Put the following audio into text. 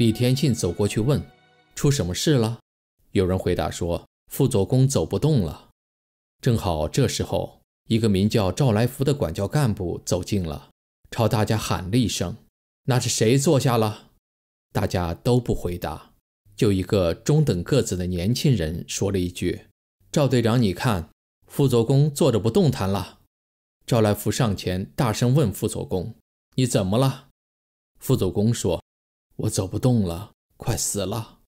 李天庆走过去问：“出什么事了？”有人回答说：“傅佐公走不动了。”正好这时候，一个名叫赵来福的管教干部走近了，朝大家喊了一声：“那是谁坐下了？”大家都不回答，就一个中等个子的年轻人说了一句：“赵队长，你看，傅佐公坐着不动弹了。”赵来福上前大声问：“傅佐公：“你怎么了？”傅佐公说。我走不动了，快死了。